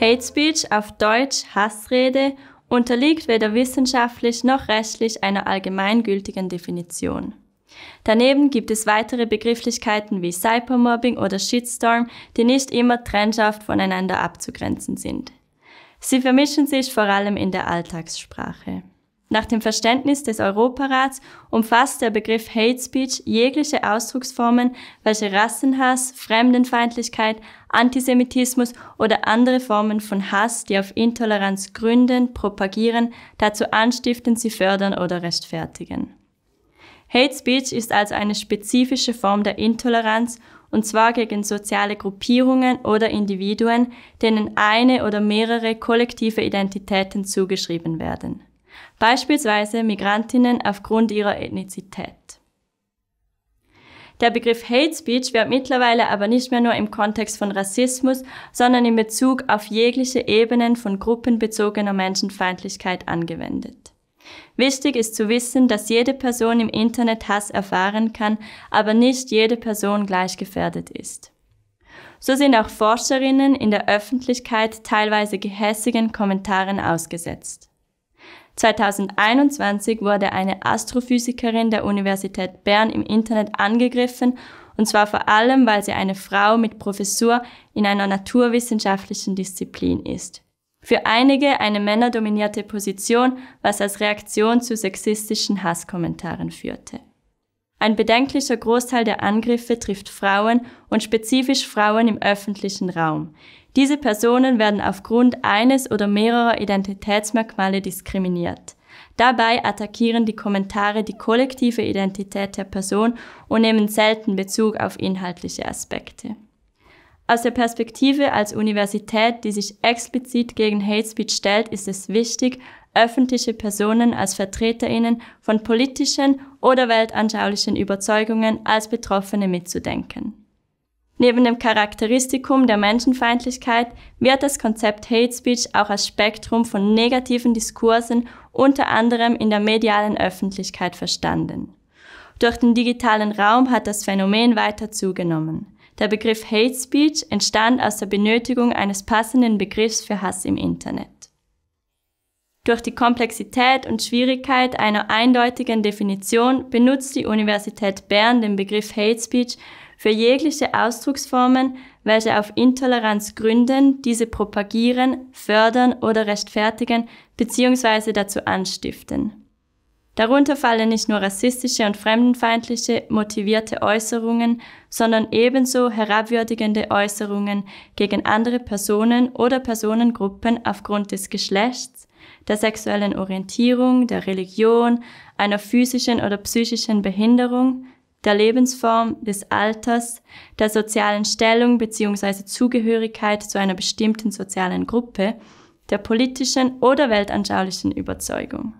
Hate Speech auf Deutsch Hassrede unterliegt weder wissenschaftlich noch rechtlich einer allgemeingültigen Definition. Daneben gibt es weitere Begrifflichkeiten wie Cybermobbing oder Shitstorm, die nicht immer trennscharf voneinander abzugrenzen sind. Sie vermischen sich vor allem in der Alltagssprache. Nach dem Verständnis des Europarats umfasst der Begriff Hate Speech jegliche Ausdrucksformen, welche Rassenhass, Fremdenfeindlichkeit, Antisemitismus oder andere Formen von Hass, die auf Intoleranz gründen, propagieren, dazu anstiften, sie fördern oder rechtfertigen. Hate Speech ist also eine spezifische Form der Intoleranz und zwar gegen soziale Gruppierungen oder Individuen, denen eine oder mehrere kollektive Identitäten zugeschrieben werden beispielsweise Migrantinnen aufgrund ihrer Ethnizität. Der Begriff Hate Speech wird mittlerweile aber nicht mehr nur im Kontext von Rassismus, sondern in Bezug auf jegliche Ebenen von gruppenbezogener Menschenfeindlichkeit angewendet. Wichtig ist zu wissen, dass jede Person im Internet Hass erfahren kann, aber nicht jede Person gleich gefährdet ist. So sind auch Forscherinnen in der Öffentlichkeit teilweise gehässigen Kommentaren ausgesetzt. 2021 wurde eine Astrophysikerin der Universität Bern im Internet angegriffen, und zwar vor allem, weil sie eine Frau mit Professur in einer naturwissenschaftlichen Disziplin ist. Für einige eine männerdominierte Position, was als Reaktion zu sexistischen Hasskommentaren führte. Ein bedenklicher Großteil der Angriffe trifft Frauen und spezifisch Frauen im öffentlichen Raum. Diese Personen werden aufgrund eines oder mehrerer Identitätsmerkmale diskriminiert. Dabei attackieren die Kommentare die kollektive Identität der Person und nehmen selten Bezug auf inhaltliche Aspekte. Aus der Perspektive als Universität, die sich explizit gegen Hate Speech stellt, ist es wichtig, öffentliche Personen als Vertreterinnen von politischen oder weltanschaulichen Überzeugungen als Betroffene mitzudenken. Neben dem Charakteristikum der Menschenfeindlichkeit wird das Konzept Hate Speech auch als Spektrum von negativen Diskursen unter anderem in der medialen Öffentlichkeit verstanden. Durch den digitalen Raum hat das Phänomen weiter zugenommen. Der Begriff Hate Speech entstand aus der Benötigung eines passenden Begriffs für Hass im Internet. Durch die Komplexität und Schwierigkeit einer eindeutigen Definition benutzt die Universität Bern den Begriff Hate Speech für jegliche Ausdrucksformen, welche auf Intoleranz gründen, diese propagieren, fördern oder rechtfertigen bzw. dazu anstiften. Darunter fallen nicht nur rassistische und fremdenfeindliche motivierte Äußerungen, sondern ebenso herabwürdigende Äußerungen gegen andere Personen oder Personengruppen aufgrund des Geschlechts, der sexuellen Orientierung, der Religion, einer physischen oder psychischen Behinderung, der Lebensform, des Alters, der sozialen Stellung bzw. Zugehörigkeit zu einer bestimmten sozialen Gruppe, der politischen oder weltanschaulichen Überzeugung.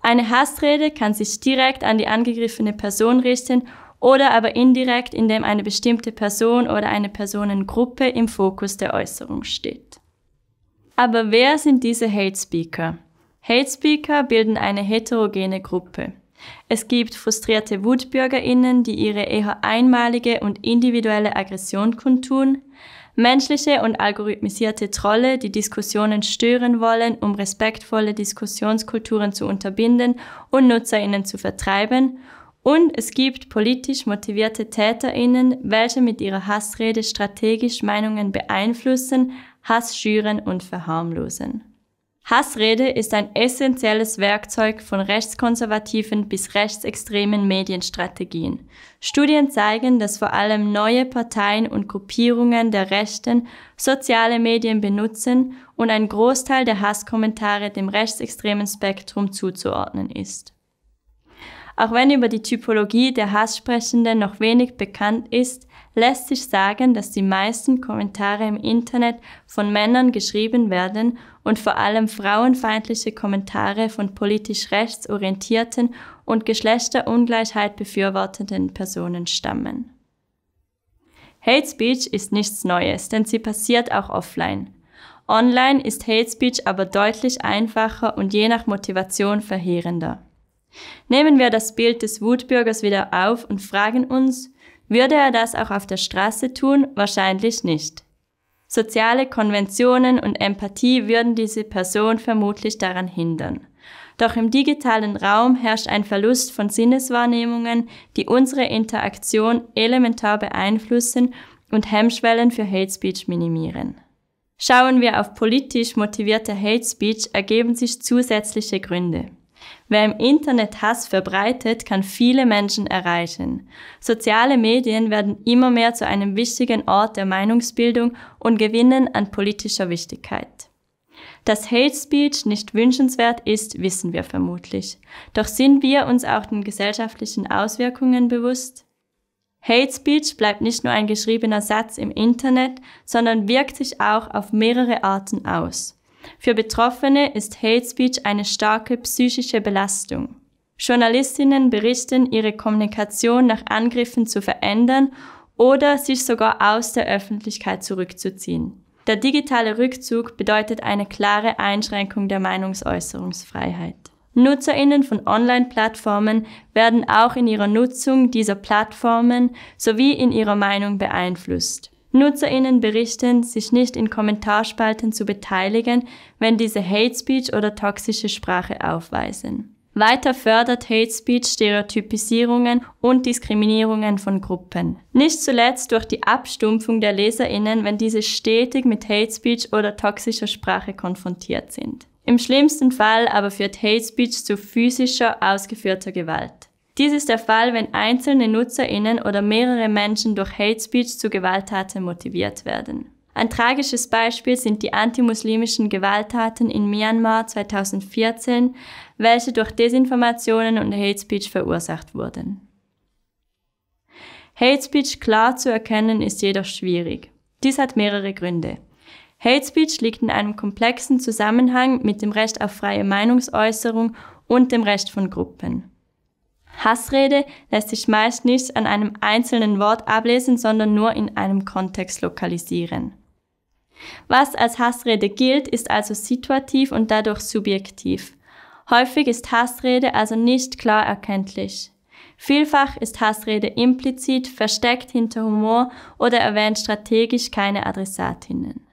Eine Hassrede kann sich direkt an die angegriffene Person richten oder aber indirekt, indem eine bestimmte Person oder eine Personengruppe im Fokus der Äußerung steht. Aber wer sind diese Hate Speaker? Hate Speaker bilden eine heterogene Gruppe. Es gibt frustrierte WutbürgerInnen, die ihre eher einmalige und individuelle Aggression kundtun, menschliche und algorithmisierte Trolle, die Diskussionen stören wollen, um respektvolle Diskussionskulturen zu unterbinden und NutzerInnen zu vertreiben, und es gibt politisch motivierte TäterInnen, welche mit ihrer Hassrede strategisch Meinungen beeinflussen, Hass schüren und verharmlosen. Hassrede ist ein essentielles Werkzeug von rechtskonservativen bis rechtsextremen Medienstrategien. Studien zeigen, dass vor allem neue Parteien und Gruppierungen der Rechten soziale Medien benutzen und ein Großteil der Hasskommentare dem rechtsextremen Spektrum zuzuordnen ist. Auch wenn über die Typologie der Hasssprechenden noch wenig bekannt ist, lässt sich sagen, dass die meisten Kommentare im Internet von Männern geschrieben werden und vor allem frauenfeindliche Kommentare von politisch rechtsorientierten und Geschlechterungleichheit befürwortenden Personen stammen. Hate Speech ist nichts Neues, denn sie passiert auch offline. Online ist Hate Speech aber deutlich einfacher und je nach Motivation verheerender. Nehmen wir das Bild des Wutbürgers wieder auf und fragen uns, würde er das auch auf der Straße tun? Wahrscheinlich nicht. Soziale Konventionen und Empathie würden diese Person vermutlich daran hindern. Doch im digitalen Raum herrscht ein Verlust von Sinneswahrnehmungen, die unsere Interaktion elementar beeinflussen und Hemmschwellen für Hate Speech minimieren. Schauen wir auf politisch motivierte Hate Speech, ergeben sich zusätzliche Gründe. Wer im Internet Hass verbreitet, kann viele Menschen erreichen. Soziale Medien werden immer mehr zu einem wichtigen Ort der Meinungsbildung und gewinnen an politischer Wichtigkeit. Dass Hate Speech nicht wünschenswert ist, wissen wir vermutlich. Doch sind wir uns auch den gesellschaftlichen Auswirkungen bewusst? Hate Speech bleibt nicht nur ein geschriebener Satz im Internet, sondern wirkt sich auch auf mehrere Arten aus. Für Betroffene ist Hate Speech eine starke psychische Belastung. Journalistinnen berichten, ihre Kommunikation nach Angriffen zu verändern oder sich sogar aus der Öffentlichkeit zurückzuziehen. Der digitale Rückzug bedeutet eine klare Einschränkung der Meinungsäußerungsfreiheit. Nutzerinnen von Online-Plattformen werden auch in ihrer Nutzung dieser Plattformen sowie in ihrer Meinung beeinflusst. NutzerInnen berichten, sich nicht in Kommentarspalten zu beteiligen, wenn diese Hate Speech oder toxische Sprache aufweisen. Weiter fördert Hate Speech Stereotypisierungen und Diskriminierungen von Gruppen. Nicht zuletzt durch die Abstumpfung der Leserinnen, wenn diese stetig mit Hate Speech oder toxischer Sprache konfrontiert sind. Im schlimmsten Fall aber führt Hate Speech zu physischer, ausgeführter Gewalt. Dies ist der Fall, wenn einzelne NutzerInnen oder mehrere Menschen durch Hate Speech zu Gewalttaten motiviert werden. Ein tragisches Beispiel sind die antimuslimischen Gewalttaten in Myanmar 2014, welche durch Desinformationen und Hate Speech verursacht wurden. Hate Speech klar zu erkennen ist jedoch schwierig. Dies hat mehrere Gründe. Hate Speech liegt in einem komplexen Zusammenhang mit dem Recht auf freie Meinungsäußerung und dem Recht von Gruppen. Hassrede lässt sich meist nicht an einem einzelnen Wort ablesen, sondern nur in einem Kontext lokalisieren. Was als Hassrede gilt, ist also situativ und dadurch subjektiv. Häufig ist Hassrede also nicht klar erkenntlich. Vielfach ist Hassrede implizit, versteckt hinter Humor oder erwähnt strategisch keine Adressatinnen.